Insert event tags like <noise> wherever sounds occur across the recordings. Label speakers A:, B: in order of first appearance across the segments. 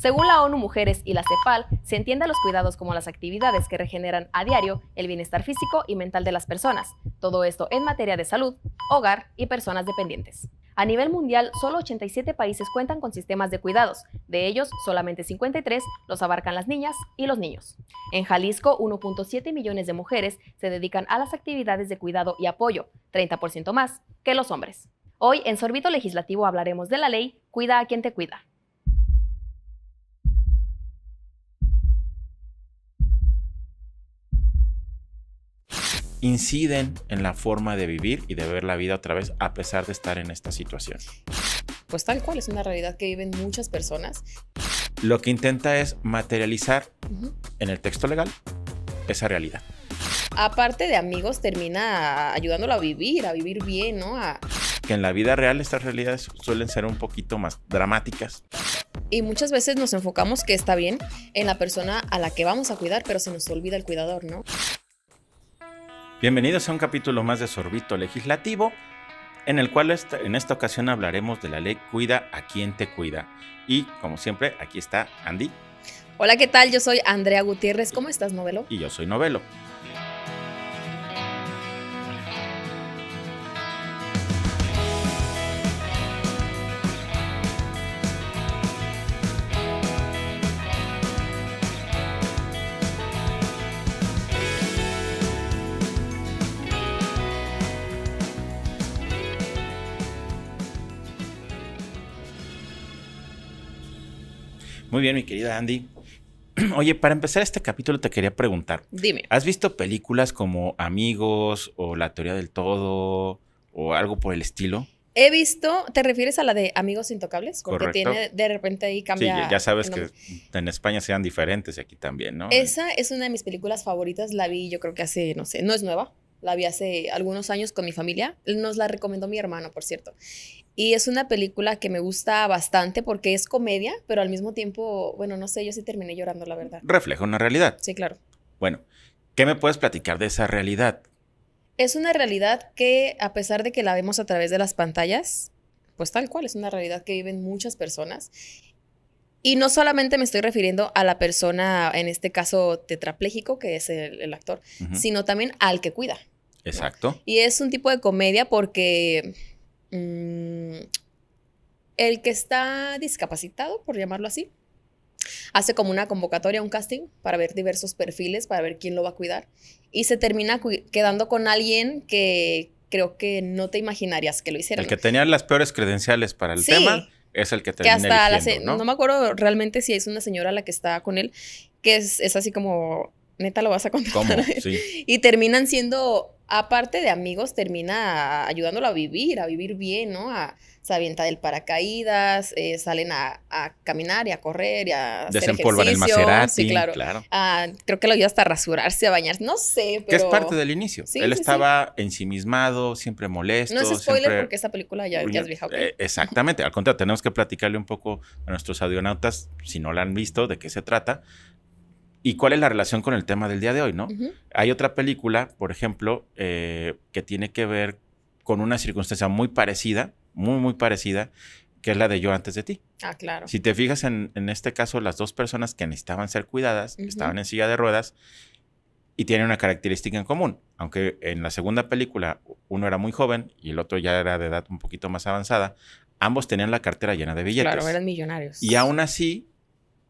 A: Según la ONU Mujeres y la CEPAL, se entiende a los cuidados como las actividades que regeneran a diario el bienestar físico y mental de las personas, todo esto en materia de salud, hogar y personas dependientes. A nivel mundial, solo 87 países cuentan con sistemas de cuidados. De ellos, solamente 53 los abarcan las niñas y los niños. En Jalisco, 1.7 millones de mujeres se dedican a las actividades de cuidado y apoyo, 30% más que los hombres. Hoy en Sorbito Legislativo hablaremos de la ley Cuida a quien te cuida.
B: inciden en la forma de vivir y de ver la vida otra vez a pesar de estar en esta situación.
A: Pues tal cual es una realidad que viven muchas personas.
B: Lo que intenta es materializar en el texto legal esa realidad.
A: Aparte de amigos, termina ayudándolo a vivir, a vivir bien, ¿no?
B: Que en la vida real estas realidades suelen ser un poquito más dramáticas.
A: Y muchas veces nos enfocamos que está bien en la persona a la que vamos a cuidar, pero se nos olvida el cuidador, ¿no?
B: Bienvenidos a un capítulo más de Sorbito Legislativo, en el cual en esta ocasión hablaremos de la ley Cuida a quien te cuida. Y como siempre, aquí está Andy.
A: Hola, ¿qué tal? Yo soy Andrea Gutiérrez. ¿Cómo estás, Novelo?
B: Y yo soy Novelo. Muy bien, mi querida Andy. <clears throat> Oye, para empezar este capítulo te quería preguntar. Dime. ¿Has visto películas como Amigos o La teoría del todo o algo por el estilo?
A: He visto, ¿te refieres a la de Amigos Intocables? Porque Correcto. tiene, de repente ahí cambia. Sí, ya, sabes que
B: en España sean diferentes y aquí también, ¿no? Esa
A: es una de mis películas favoritas, la vi yo creo que hace, no sé, no es nueva, la vi hace algunos años con mi familia, nos la recomendó mi hermano, por cierto. Y es una película que me gusta bastante porque es comedia, pero al mismo tiempo, bueno, no sé, yo sí terminé llorando, la verdad.
B: Refleja una realidad. Sí, claro. Bueno, ¿qué me puedes platicar de esa realidad?
A: Es una realidad que, a pesar de que la vemos a través de las pantallas, pues tal cual, es una realidad que viven muchas personas. Y no solamente me estoy refiriendo a la persona, en este caso tetrapléjico, que es el, actor, sino también al que cuida. Exacto. Y es un tipo de comedia porque Mm, el que está discapacitado, por llamarlo así, hace como una convocatoria, un casting para ver diversos perfiles, para ver quién lo va a cuidar. Y se termina quedando con alguien que creo que no te imaginarías que lo hiciera. El que
B: tenía las peores credenciales para el tema es el que termina que ¿no? me
A: acuerdo realmente si es una señora la que está con él, que es, así como, neta, lo vas a contar. Sí. <laughs> y terminan siendo aparte de amigos, termina ayudándolo a vivir, a vivir bien, ¿no? A, se avienta del paracaídas, eh, salen a, caminar y a correr y a hacer ejercicio. el Maserati. Sí, claro. Ah, creo que lo ayuda hasta a rasurarse, a bañarse, no sé, pero... Que es parte del
B: inicio. Él estaba ensimismado, siempre molesto. No es spoiler porque
A: esta película ya, ya es vieja. Eh,
B: exactamente, al contrario, tenemos que platicarle un poco a nuestros audionautas, si no la han visto, de qué se trata ¿Y cuál es la relación con el tema del día de hoy, no? Hay otra película, por ejemplo, eh, que tiene que ver con una circunstancia muy parecida, muy, muy parecida, que es la de yo antes de ti. Ah, claro. Si te fijas en, este caso, las dos personas que necesitaban ser cuidadas estaban en silla de ruedas y tienen una característica en común. Aunque en la segunda película uno era muy joven y el otro ya era de edad un poquito más avanzada, ambos tenían la cartera llena de billetes. Claro, eran
A: millonarios. Y aún
B: así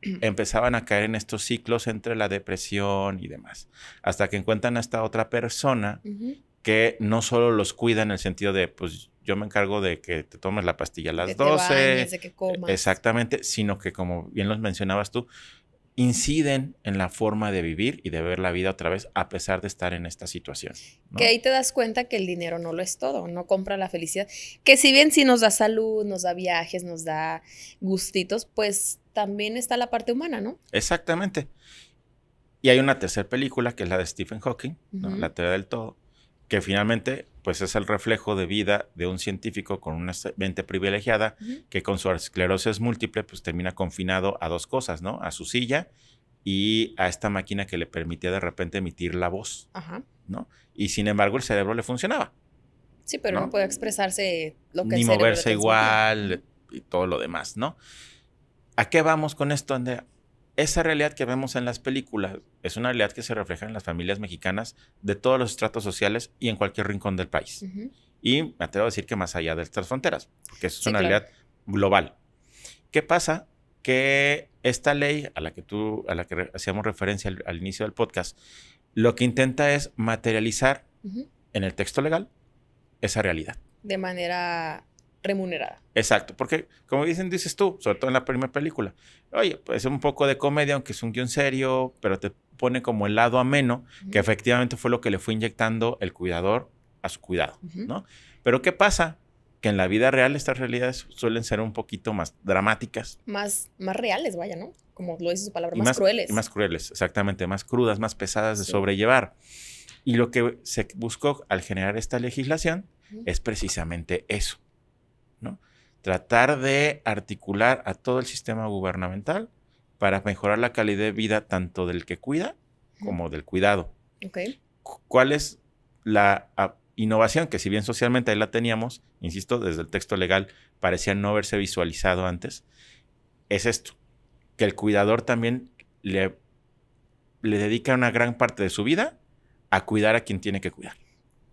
B: <clears throat> empezaban a caer en estos ciclos entre la depresión y demás, hasta que encuentran a esta otra persona que no solo los cuida en el sentido de, pues yo me encargo de que te tomes la pastilla a las 12, exactamente, sino que como bien los mencionabas tú, inciden en la forma de vivir y de ver la vida otra vez a pesar de estar en esta situación.
A: Que ahí te das cuenta que el dinero no lo es todo, no compra la felicidad. Que si bien sí nos da salud, nos da viajes, nos da gustitos, pues también está la parte humana, ¿no?
B: Exactamente. Y hay una tercera película que es la de Stephen Hawking, La teoría del todo, que finalmente pues es el reflejo de vida de un científico con una mente privilegiada que con su esclerosis múltiple pues termina confinado a dos cosas, ¿no? A su silla y a esta máquina que le permitía de repente emitir la voz, ¿no? Y sin embargo el cerebro le funcionaba.
A: Sí, pero no, puede expresarse lo que Ni moverse
B: igual y todo lo demás, ¿no? ¿A qué vamos con esto, Andrea? esa realidad que vemos en las películas es una realidad que se refleja en las familias mexicanas de todos los estratos sociales y en cualquier rincón del país. Y me atrevo a decir que más allá de estas fronteras, porque es una realidad global. ¿Qué pasa? Que esta ley a la que tú, a la que hacíamos referencia al, inicio del podcast, lo que intenta es materializar en el texto legal esa realidad.
A: De manera remunerada.
B: Exacto, porque como dicen, dices tú, sobre todo en la primera película, oye, pues es un poco de comedia, aunque es un guión serio, pero te pone como el lado ameno, que efectivamente fue lo que le fue inyectando el cuidador a su cuidado, ¿no? Pero ¿qué pasa? Que en la vida real estas realidades suelen ser un poquito más dramáticas.
A: Más, más reales, vaya, ¿no? Como lo dice su palabra, más, crueles. más
B: crueles, exactamente, más crudas, más pesadas de sobrellevar. Y lo que se buscó al generar esta legislación es precisamente eso tratar de articular a todo el sistema gubernamental para mejorar la calidad de vida tanto del que cuida como del cuidado. ¿Cuál es la ah, innovación que si bien socialmente ahí la teníamos, insisto, desde el texto legal parecía no haberse visualizado antes? Es esto, que el cuidador también le dedica una gran parte de su vida a cuidar a quien tiene que cuidar.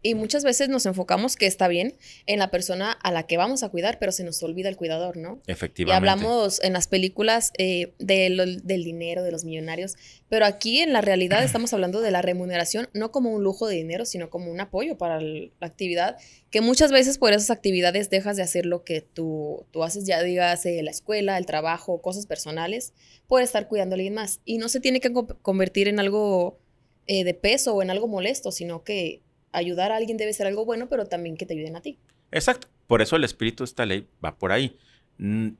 A: Y muchas veces nos enfocamos, que está bien, en la persona a la que vamos a cuidar, pero se nos olvida el cuidador, ¿no?
B: Efectivamente. Y hablamos
A: en las películas eh, del dinero, de los millonarios, pero aquí en la realidad <clears throat> estamos hablando de la remuneración, no como un lujo de dinero, sino como un apoyo para la actividad, que muchas veces por esas actividades dejas de hacer lo que tú, tú haces, ya digas eh, la escuela, el trabajo, cosas personales, por estar cuidando a alguien más. Y no se tiene que convertir en algo eh, de peso o en algo molesto, sino que ayudar a alguien debe ser algo bueno, pero también que te ayuden a ti.
B: Exacto. Por eso el espíritu de esta ley va por ahí. Mm,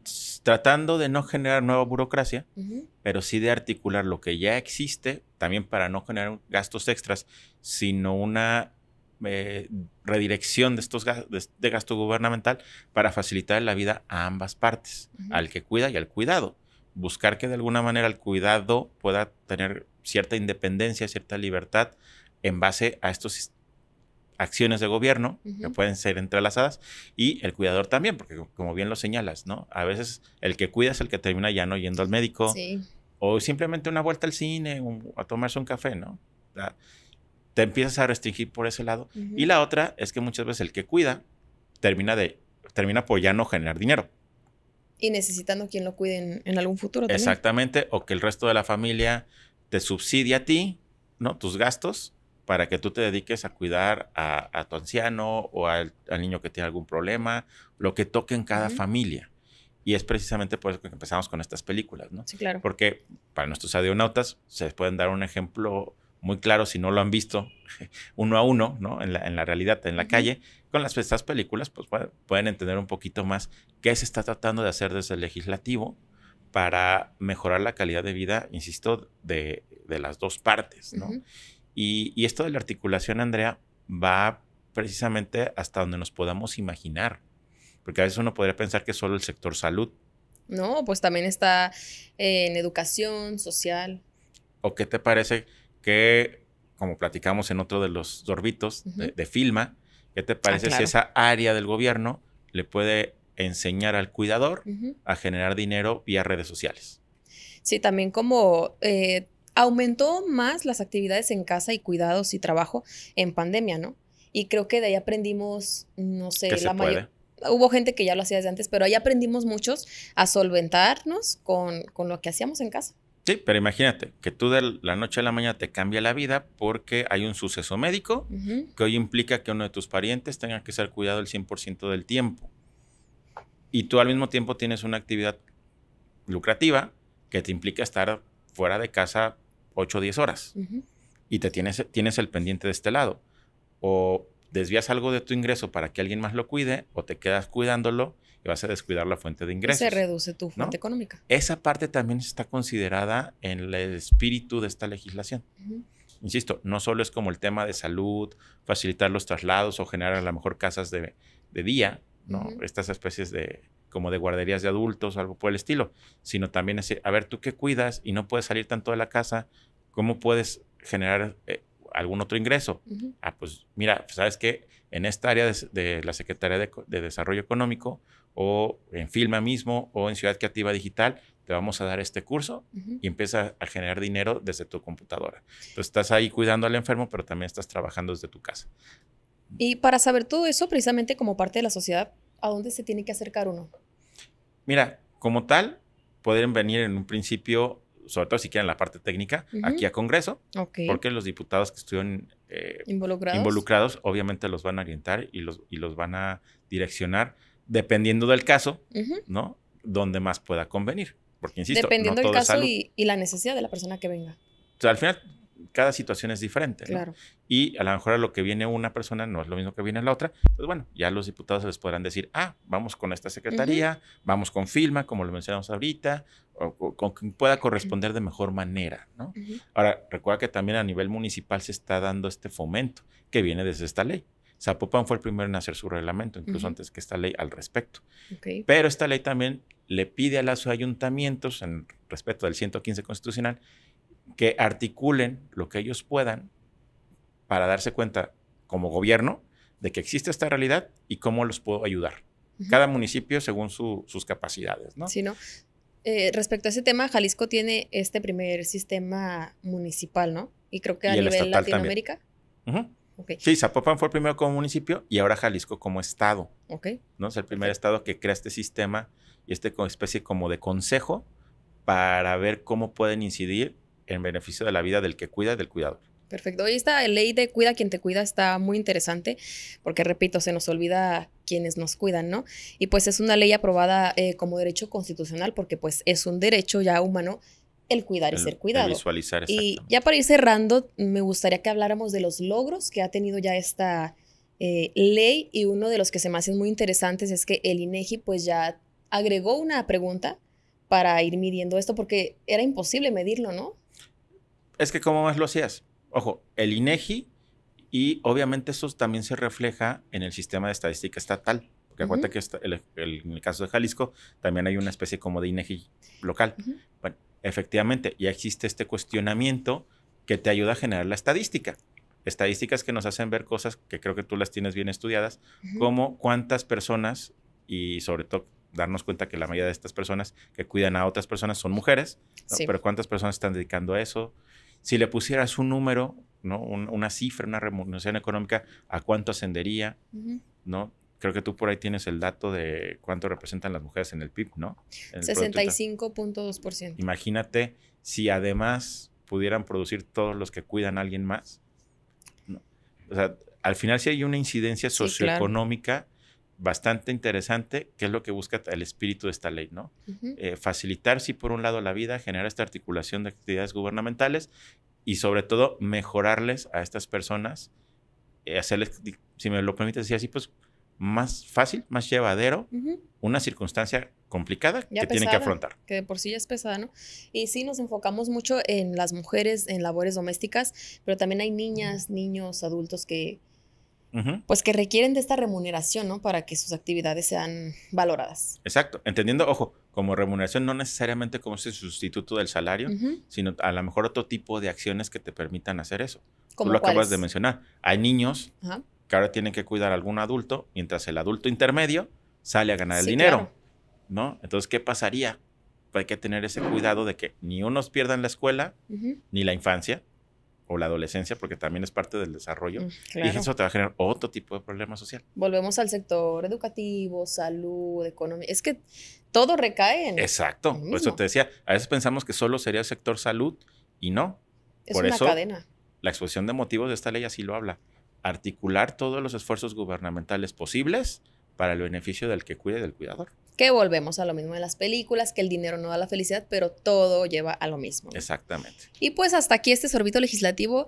B: tratando de no generar nueva burocracia, pero sí de articular lo que ya existe, también para no generar gastos extras, sino una eh, redirección de estos gastos de, gasto gubernamental para facilitar la vida a ambas partes, al que cuida y al cuidado. Buscar que de alguna manera el cuidado pueda tener cierta independencia, cierta libertad en base a estos acciones de gobierno que pueden ser entrelazadas y el cuidador también, porque como bien lo señalas, ¿no? A veces el que cuida es el que termina ya no yendo al médico o simplemente una vuelta al cine o a tomarse un café, ¿no? Te empiezas a restringir por ese lado. Y la otra es que muchas veces el que cuida termina, de, termina por ya no generar dinero.
A: Y necesitando quien lo cuide en, algún futuro. También.
B: Exactamente, o que el resto de la familia te subsidie a ti, ¿no? Tus gastos para que tú te dediques a cuidar a, tu anciano o al, niño que tiene algún problema, lo que toque en cada familia. Y es precisamente por eso que empezamos con estas películas, ¿no? Sí, claro. Porque para nuestros adionautas se les pueden dar un ejemplo muy claro si no lo han visto <laughs> uno a uno, ¿no? En la, realidad, en la calle, con las, estas películas, pues pueden entender un poquito más qué se está tratando de hacer desde el legislativo para mejorar la calidad de vida, insisto, de, las dos partes, ¿no? Y, esto de la articulación, Andrea, va precisamente hasta donde nos podamos imaginar, porque a veces uno podría pensar que solo el sector salud.
A: No, pues también está en educación, social.
B: ¿O qué te parece que, como platicamos en otro de los dorbitos de, Filma, qué te parece ah, si esa área del gobierno le puede enseñar al cuidador a generar dinero vía redes sociales?
A: Sí, también como eh, aumentó más las actividades en casa y cuidados y trabajo en pandemia, ¿no? Y creo que de ahí aprendimos, no sé, la mayoría hubo gente que ya lo hacía desde antes, pero ahí aprendimos muchos a solventarnos con, lo que hacíamos en casa.
B: Sí, pero imagínate que tú de la noche a la mañana te cambia la vida porque hay un suceso médico que hoy implica que uno de tus parientes tenga que ser cuidado el 100% del tiempo. Y tú al mismo tiempo tienes una actividad lucrativa que te implica estar fuera de casa 8 o 10 horas y te tienes, tienes el pendiente de este lado. O desvías algo de tu ingreso para que alguien más lo cuide o te quedas cuidándolo y vas a descuidar la fuente de ingresos. Se
A: reduce tu fuente económica.
B: Esa parte también está considerada en el espíritu de esta legislación. Insisto, no solo es como el tema de salud, facilitar los traslados o generar a lo mejor casas de, día, ¿no? Estas especies de como de guarderías de adultos o algo por el estilo, sino también decir, a ver, tú qué cuidas y no puedes salir tanto de la casa, ¿cómo puedes generar eh, algún otro ingreso? Ah, pues mira, sabes que en esta área de, la Secretaría de, Desarrollo Económico o en Filma mismo o en Ciudad Creativa Digital, te vamos a dar este curso y empieza a generar dinero desde tu computadora. Entonces estás ahí cuidando al enfermo, pero también estás trabajando desde tu casa.
A: Y para saber todo eso, precisamente como parte de la sociedad, a dónde se tiene que acercar uno?
B: Mira, como tal, pueden venir en un principio, sobre todo si quieren la parte técnica, aquí a Congreso, porque los diputados que estuvieron eh,
A: ¿Involucrados?
B: obviamente los van a orientar y los, y los van a direccionar, dependiendo del caso, ¿no? Donde más pueda convenir. Porque, insisto, dependiendo del caso y,
A: y la necesidad de la persona que venga.
B: O sea, al final cada situación es diferente. Y a lo mejor a lo que viene una persona no es lo mismo que viene la otra. Pues bueno, ya los diputados les podrán decir, ah, vamos con esta secretaría, vamos con Filma, como lo mencionamos ahorita, o, con quien pueda corresponder de mejor manera. ¿no? Ahora, recuerda que también a nivel municipal se está dando este fomento que viene desde esta ley. Zapopan fue el primero en hacer su reglamento, incluso antes que esta ley al respecto. Pero esta ley también le pide a los ayuntamientos, en respeto del 115 constitucional, que articulen lo que ellos puedan para darse cuenta como gobierno de que existe esta realidad y cómo los puedo ayudar. Cada municipio según sus capacidades, ¿no? Sí,
A: ¿no? Eh, respecto a ese tema, Jalisco tiene este primer sistema municipal, ¿no? Y creo que a nivel Latinoamérica. Sí,
B: Zapopan fue el primero como municipio y ahora Jalisco como estado. Okay. ¿no? Es el primer estado que crea este sistema y este especie como de consejo para ver cómo pueden incidir en beneficio de la vida del que cuida y del cuidado.
A: Perfecto. Y esta ley de cuida quien te cuida está muy interesante porque, repito, se nos olvida quienes nos cuidan, ¿no? Y pues es una ley aprobada eh, como derecho constitucional porque pues es un derecho ya humano el cuidar y ser cuidado. visualizar, Y ya para ir cerrando, me gustaría que habláramos de los logros que ha tenido ya esta eh, ley y uno de los que se me hacen muy interesantes es que el INEGI pues ya agregó una pregunta para ir midiendo esto porque era imposible medirlo, ¿no?
B: es que cómo más lo hacías. Ojo, el INEGI e y obviamente eso también se refleja en el sistema de estadística estatal. Porque cuenta que en el caso de Jalisco también hay una especie como de INEGI e local. Bueno, efectivamente, ya existe este cuestionamiento que te ayuda a generar la estadística. Estadísticas que nos hacen ver cosas que creo que tú las tienes bien estudiadas, como cuántas personas y sobre todo darnos cuenta que la mayoría de estas personas que cuidan a otras personas son mujeres, pero cuántas personas están dedicando a eso, si le pusieras un número, ¿no? una cifra, una remuneración económica, ¿a cuánto ascendería? ¿No? Creo que tú por ahí tienes el dato de cuánto representan las mujeres en el PIB, ¿no?
A: 65.2%.
B: Imagínate si además pudieran producir todos los que cuidan a alguien más. O sea, al final si hay una incidencia socioeconómica bastante interesante, qué es lo que busca el espíritu de esta ley, ¿no? Eh, facilitar, sí, por un lado la vida, generar esta articulación de actividades gubernamentales y sobre todo mejorarles a estas personas, eh, hacerles, si me lo permites decir así, pues más fácil, más llevadero, una circunstancia complicada que tienen que afrontar.
A: Que de por sí ya es pesada, ¿no? Y sí, nos enfocamos mucho en las mujeres, en labores domésticas, pero también hay niñas, niños, adultos que, pues que requieren de esta remuneración, ¿no? Para que sus actividades sean valoradas.
B: Exacto, entendiendo, ojo, como remuneración no necesariamente como ese sustituto del salario, sino a lo mejor otro tipo de acciones que te permitan hacer eso.
A: Como lo acabas de
B: mencionar. Hay niños que ahora tienen que cuidar a algún adulto, mientras el adulto intermedio sale a ganar el dinero, ¿no? Entonces, ¿qué pasaría? Hay que tener ese cuidado de que ni unos pierdan la escuela, ni la infancia, o la adolescencia, porque también es parte del desarrollo, mm, y eso te va a generar otro tipo de problema social.
A: Volvemos al sector educativo, salud, economía. Es que todo recae en.
B: Exacto, por eso te decía, a veces pensamos que solo sería el sector salud y no. Es por eso, cadena. La exposición de motivos de esta ley así lo habla. Articular todos los esfuerzos gubernamentales posibles para el beneficio del que cuide del cuidador.
A: Que volvemos a lo mismo de las películas, que el dinero no da la felicidad, pero todo lleva a lo mismo.
B: Exactamente.
A: Y pues hasta aquí este sorbito legislativo.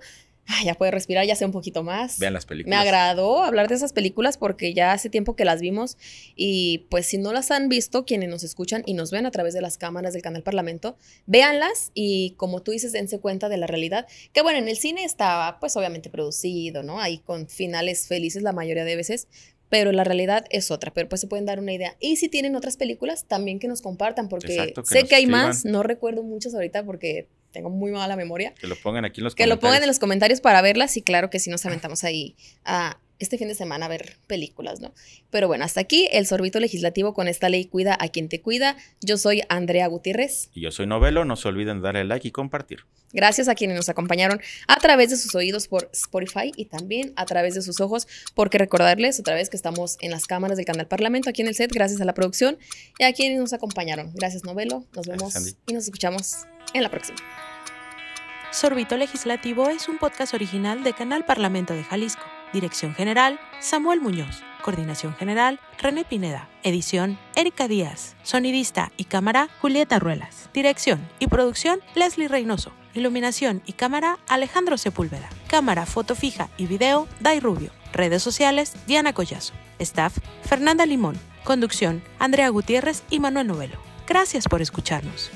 A: ya puede respirar, ya sé un poquito más. Vean las películas. Me agradó hablar de esas películas porque ya hace tiempo que las vimos y pues si no las han visto, quienes nos escuchan y nos ven a través de las cámaras del canal Parlamento, véanlas y como tú dices, dense cuenta de la realidad. Que bueno, en el cine estaba pues obviamente producido, ¿no? Ahí con finales felices la mayoría de veces, pero la realidad es otra, pero pues se pueden dar una idea. Y si tienen otras películas, también que nos compartan, porque sé que hay más, no recuerdo muchas ahorita porque tengo muy mala memoria.
B: Que lo pongan aquí en los comentarios. Que lo pongan en
A: los comentarios para verlas y claro que si nos <laughs> aventamos ahí a este fin de semana a ver películas, ¿no? Pero bueno, hasta aquí el sorbito legislativo con esta ley Cuida a quien te cuida. Yo soy Andrea Gutiérrez.
B: Y yo soy Novelo. No se olviden darle like y compartir.
A: Gracias a quienes nos acompañaron a través de sus oídos por Spotify y también a través de sus ojos, porque recordarles otra vez que estamos en las cámaras del canal Parlamento, aquí en el set, gracias a la producción y a quienes nos acompañaron. Gracias, Novelo. Nos vemos y nos escuchamos en la próxima. Sorbito Legislativo es un podcast original de Canal Parlamento de Jalisco. Dirección General, Samuel Muñoz. Coordinación General, René Pineda. Edición, Erika Díaz. Sonidista y cámara, Julieta Ruelas. Dirección y producción, Leslie Reynoso. Iluminación y cámara, Alejandro Sepúlveda. Cámara, foto fija y video, Dai Rubio. Redes sociales, Diana Collazo. Staff, Fernanda Limón. Conducción, Andrea Gutiérrez y Manuel Novelo. Gracias por escucharnos.